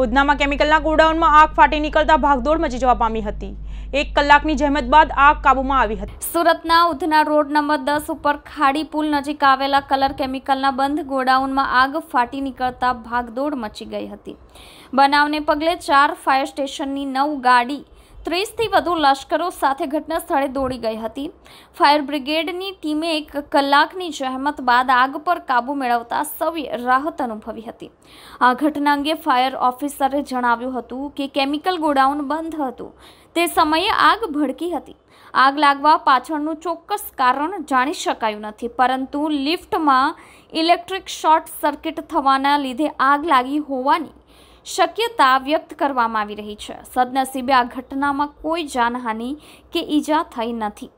ઉધનામાં કેમિકલના ગોડાઉનમાં આગ ફાટી નીકળતા ભાગદોડ મચી જવા પામી હતી એક કલાકની જહેમત બાદ આગ કાબુમાં આવી હતી સુરતના ઉધના રોડ નંબર દસ ઉપર ખાડી પુલ નજીક આવેલા કલર કેમિકલના બંધ ગોડાઉનમાં આગ ફાટી નીકળતા ભાગદોડ મચી ગઈ હતી બનાવને પગલે ચાર ફાયર સ્ટેશનની નવ ગાડી ત્રીસથી વધુ લશ્કરો સાથે ઘટના સ્થળે દોડી ગઈ હતી ફાયર બ્રિગેડની ટીમે એક કલાકની જહેમત બાદ આગ પર કાબૂ મેળવતા સૌએ રાહત અનુભવી હતી આ ઘટના અંગે ફાયર ઓફિસરે જણાવ્યું હતું કે કેમિકલ ગોડાઉન બંધ હતું તે સમયે આગ ભડકી હતી આગ લાગવા પાછળનું ચોક્કસ કારણ જાણી શકાયું નથી પરંતુ લિફ્ટમાં ઇલેક્ટ્રિક શોર્ટ સર્કિટ થવાના લીધે આગ લાગી હોવાની શક્યતા વ્યક્ત કરવામાં આવી રહી છે સદનસીબે આ ઘટનામાં કોઈ જાનહાનિ કે ઈજા થઈ નથી